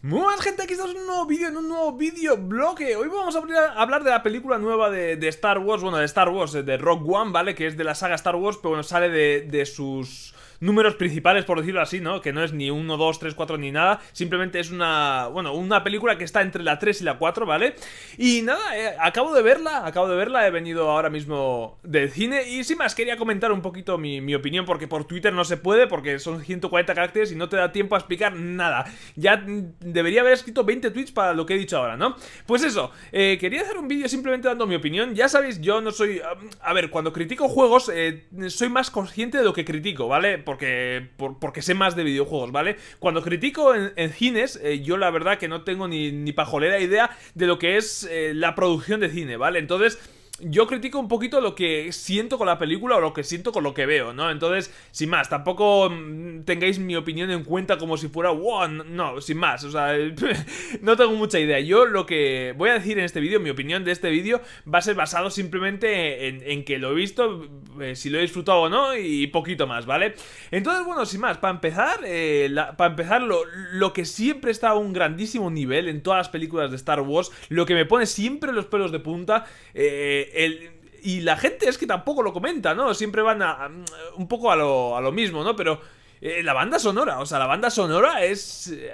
Muy buenas gente, aquí estamos en un nuevo vídeo, en un nuevo vídeo bloque Hoy vamos a hablar de la película nueva de, Star Wars, bueno de Star Wars, eh, de Rock One, ¿vale? Que es de la saga Star Wars, pero bueno, sale de, de sus números principales, por decirlo así, ¿no? Que no es ni 1, 2, 3, 4 ni nada. Simplemente es una, bueno, una película que está entre la 3 y la 4, ¿vale? Y nada, eh, acabo de verla, acabo de verla, he venido ahora mismo del cine y sin más quería comentar un poquito mi, opinión porque por Twitter no se puede porque son 140 caracteres y no te da tiempo a explicar nada. Ya debería haber escrito 20 tweets para lo que he dicho ahora, ¿no? Pues eso, eh, quería hacer un vídeo simplemente dando mi opinión. Ya sabéis, yo no soy... Um, a ver, cuando critico juegos, eh, soy más consciente de lo que critico, ¿vale? porque, porque sé más de videojuegos, ¿vale? Cuando critico en, cines, eh, yo la verdad que no tengo ni, pajolera idea de lo que es eh, la producción de cine, ¿vale? Entonces yo critico un poquito lo que siento con la película o lo que siento con lo que veo, ¿no? Entonces, sin más, tampoco mm, tengáis mi opinión en cuenta como si fuera, wow, no, sin más, o sea, no tengo mucha idea. Yo lo que voy a decir en este vídeo, mi opinión de este vídeo, va a ser basado simplemente en, que lo he visto, eh, si lo he disfrutado o no, y poquito más, ¿vale? Entonces, bueno, sin más, para empezar, eh, para empezar, lo, lo que siempre está a un grandísimo nivel en todas las películas de Star Wars, lo que me pone siempre los pelos de punta, eh, y la gente es que tampoco lo comenta, ¿no? Siempre van a, un poco a lo, mismo, ¿no? Pero eh, la banda sonora, o sea, la banda sonora es eh,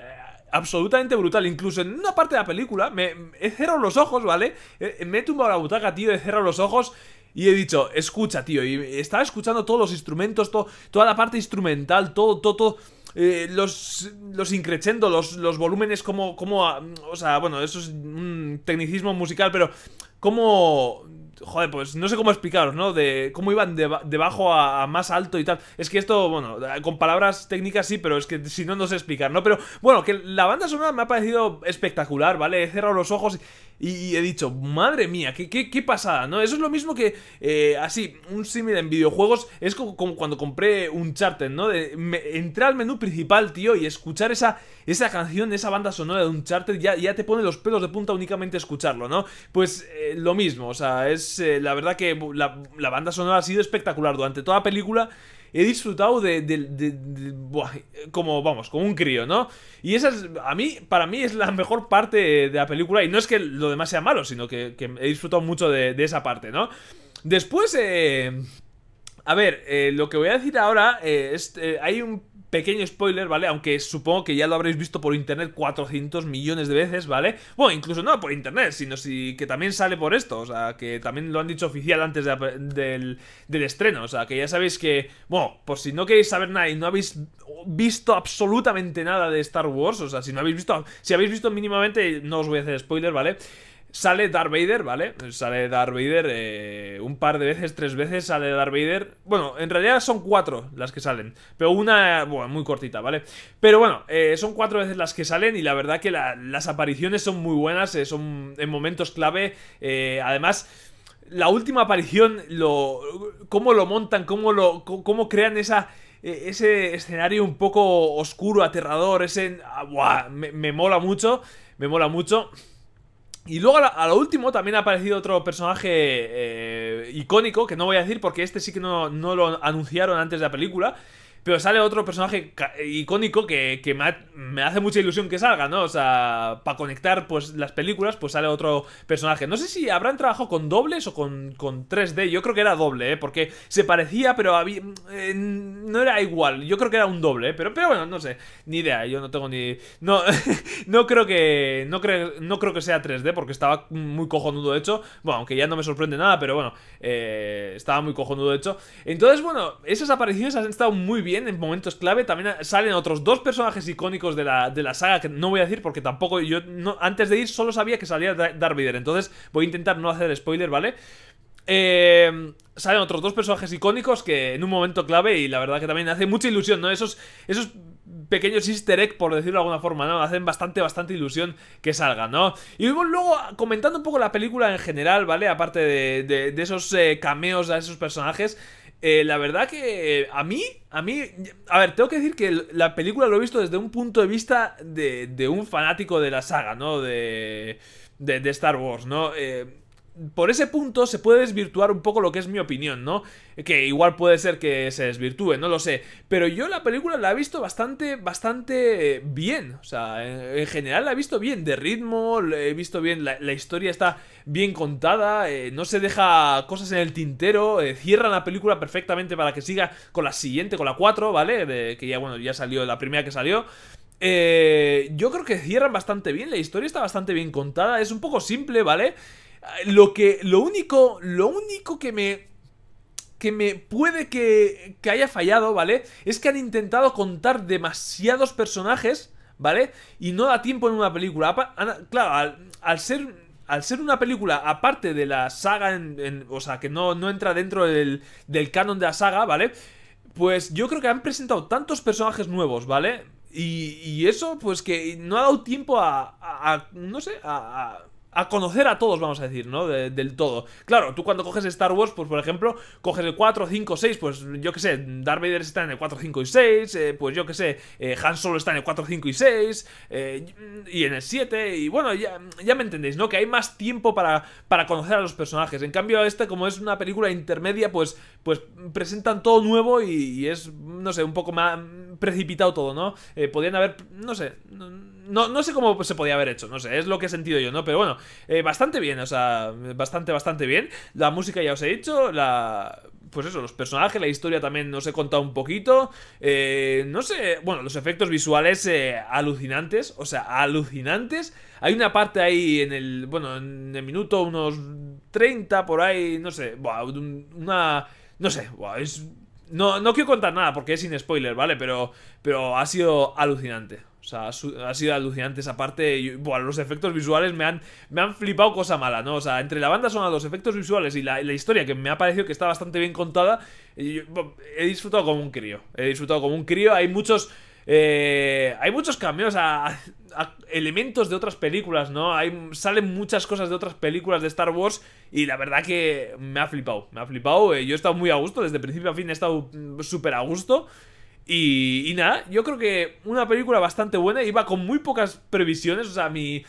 absolutamente brutal. Incluso en una parte de la película, me, he cerrado los ojos, ¿vale? Eh, me he tumbado la butaca, tío, he cerrado los ojos. Y he dicho, escucha, tío. Y estaba escuchando todos los instrumentos, toda la parte instrumental, todo, todo, los, los increchendo, los, los volúmenes, como, como. Ah, o sea, bueno, eso es un tecnicismo musical, pero. Como Joder, pues no sé cómo explicaros, ¿no? De cómo iban de, bajo a, a, más alto y tal. Es que esto, bueno, con palabras técnicas sí, pero es que si no, no sé explicar, ¿no? Pero bueno, que la banda sonora me ha parecido espectacular, ¿vale? He cerrado los ojos y y he dicho, madre mía, qué, qué, pasada, ¿no? Eso es lo mismo que, eh, así, un símil en videojuegos, es como, cuando compré un charter, ¿no? De, entrar al menú principal, tío, y escuchar esa, esa canción, esa banda sonora de un charter, ya, ya te pone los pelos de punta únicamente escucharlo, ¿no? Pues eh, lo mismo, o sea, es eh, la verdad que la, la banda sonora ha sido espectacular durante toda la película he disfrutado de, como, vamos, como un crío, ¿no? Y esa es, a mí, para mí es la mejor parte de la película, y no es que lo demás sea malo, sino que, he disfrutado mucho de, esa parte, ¿no? Después, eh, a ver, eh, lo que voy a decir ahora, eh, es, eh, hay un pequeño spoiler, ¿vale? Aunque supongo que ya lo habréis visto por internet 400 millones de veces, ¿vale? Bueno, incluso no por internet, sino si, que también sale por esto, o sea, que también lo han dicho oficial antes del, del estreno, o sea, que ya sabéis que, bueno, por si no queréis saber nada y no habéis visto absolutamente nada de Star Wars, o sea, si no habéis visto, si habéis visto mínimamente, no os voy a hacer spoiler, ¿vale? Sale Darth Vader, ¿vale? Sale Darth Vader eh, un par de veces, tres veces sale Darth Vader. Bueno, en realidad son cuatro las que salen, pero una, bueno, muy cortita, ¿vale? Pero bueno, eh, son cuatro veces las que salen y la verdad que las apariciones son muy buenas, eh, son en momentos clave. además, la última aparición, lo, cómo lo montan, cómo, lo, cómo crean esa e, ese escenario un poco oscuro, aterrador, ese... Ah, me, mola mucho, me mola mucho. Y luego a lo, último también ha aparecido otro personaje eh, icónico, que no voy a decir porque este sí que no, no lo anunciaron antes de la película, pero sale otro personaje icónico que, me, hace mucha ilusión que salga, ¿no? O sea, para conectar pues las películas, pues sale otro personaje. No sé si habrán trabajado con dobles o con, 3D. Yo creo que era doble, ¿eh? Porque se parecía, pero había, eh, no era igual. Yo creo que era un doble, ¿eh? Pero, pero bueno, no sé. Ni idea. Yo no tengo ni... No, no creo que... No creo, que sea 3D porque estaba muy cojonudo hecho. Bueno, aunque ya no me sorprende nada, pero bueno. Eh, estaba muy cojonudo hecho. Entonces, bueno, esas apariciones han estado muy bien en momentos clave. También salen otros dos personajes icónicos de la, saga que no voy a decir porque tampoco yo antes de ir solo sabía que salía Darth Vader. Entonces voy a intentar no hacer spoiler, ¿vale? Em, salen otros dos personajes icónicos que en un momento clave y la verdad que también hace mucha ilusión, ¿no? Esos, esos pequeños easter egg, por decirlo de alguna forma, ¿no? Hacen bastante, bastante ilusión que salgan, ¿no? Y luego comentando un poco la película en general, ¿vale? Aparte de, esos eh, cameos a esos personajes. Eh, la verdad que a mí, a mí, a ver, tengo que decir que la película lo he visto desde un punto de vista de, de un fanático de la saga, ¿no? De, de, Star Wars, ¿no? Eh, por ese punto se puede desvirtuar un poco lo que es mi opinión, ¿no? Que igual puede ser que se desvirtúe, no lo sé. Pero yo la película la he visto bastante, bastante eh, bien. O sea, en, general la he visto bien, de ritmo, he visto bien, la, historia está bien contada, eh, no se deja cosas en el tintero, eh, Cierran la película perfectamente para que siga con la siguiente, con la 4, ¿vale? De, que ya, bueno, ya salió la primera que salió. yo creo que cierran bastante bien, la historia está bastante bien contada, es un poco simple, ¿vale? Lo que, lo único, lo único que me que me puede que, que, haya fallado, ¿vale? Es que han intentado contar demasiados personajes, ¿vale? Y no da tiempo en una película. Claro, al, ser al ser una película aparte de la saga, o sea, que no, entra dentro del, del, canon de la saga, ¿vale? Pues yo creo que han presentado tantos personajes nuevos, ¿vale? Y, eso, pues que no ha dado tiempo a, no sé, a a conocer a todos, vamos a decir, ¿no? del todo. Claro, tú cuando coges Star Wars, pues por ejemplo, coges el 4, 5, 6, pues yo qué sé, Darth Vader está en el 4, 5 y 6, eh, pues yo qué sé, eh, Han Solo está en el 4, 5 y 6, eh, y en el 7, y bueno, ya, ya, me entendéis, ¿no? Que hay más tiempo para, para conocer a los personajes. En cambio, este, como es una película intermedia, pues, pues presentan todo nuevo y, y es, no sé, un poco más precipitado todo, ¿no? Eh, podían haber, no sé, no, sé cómo se podía haber hecho, no sé, es lo que he sentido yo, ¿no? Pero bueno, eh, bastante bien, o sea, bastante, bastante bien. La música ya os he dicho, la... Pues eso, los personajes, la historia también os he contado un poquito. Eh, no sé, bueno, los efectos visuales eh, alucinantes, o sea, alucinantes. Hay una parte ahí en el, bueno, en el minuto unos 30 por ahí, no sé, una... No sé, es no, no quiero contar nada porque es sin spoiler, ¿vale? Pero, pero ha sido alucinante. O sea, ha sido alucinante esa parte. Y, bueno, los efectos visuales me han, me han flipado cosa mala, ¿no? O sea, entre la banda sonora, los efectos visuales y la, historia que me ha parecido que está bastante bien contada, he disfrutado como un crío. He disfrutado como un crío. Hay muchos eh, hay muchos cambios a, elementos de otras películas, ¿no? Hay, salen muchas cosas de otras películas de Star Wars y la verdad que me ha flipado, me ha flipado. Eh, yo he estado muy a gusto, desde principio a fin he estado mm, súper a gusto. Y, nada, yo creo que una película bastante buena, iba con muy pocas previsiones, o sea, mi...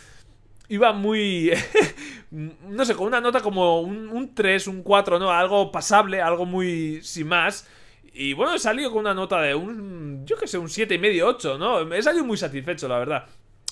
Iba muy... no sé, con una nota como un, un 3, un 4, ¿no? Algo pasable, algo muy... sin más. Y bueno, salido con una nota de un yo que sé, un 7,5, 8, ¿no? He salido muy satisfecho, la verdad.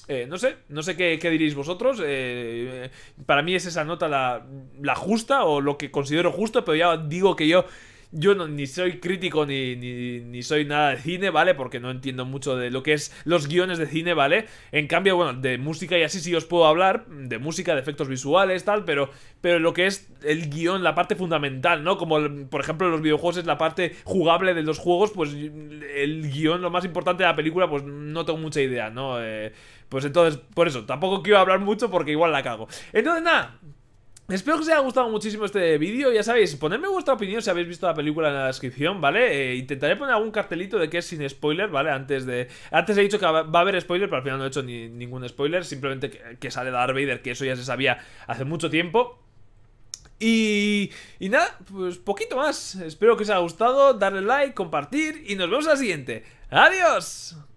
Eh, no sé, no sé qué, diréis vosotros. Eh, eh, para mí es esa nota la, la, justa o lo que considero justo, pero ya digo que yo yo no, ni soy crítico ni, ni, soy nada de cine, ¿vale? Porque no entiendo mucho de lo que es los guiones de cine, ¿vale? En cambio, bueno, de música y así sí os puedo hablar, de música, de efectos visuales, tal, pero, pero lo que es el guión, la parte fundamental, ¿no? Como, por ejemplo, los videojuegos es la parte jugable de los juegos, pues el guión, lo más importante de la película, pues no tengo mucha idea, ¿no? Eh, pues entonces, por eso, tampoco quiero hablar mucho porque igual la cago. Entonces, nada. Espero que os haya gustado muchísimo este vídeo, ya sabéis, ponedme vuestra opinión si habéis visto la película en la descripción, ¿vale? Eh, intentaré poner algún cartelito de que es sin spoiler, ¿vale? Antes de... Antes he dicho que va a haber spoiler, pero al final no he hecho ningún spoiler, simplemente que, sale Darth Vader, que eso ya se sabía hace mucho tiempo. Y, y nada, pues poquito más. Espero que os haya gustado, darle like, compartir y nos vemos la siguiente. ¡Adiós!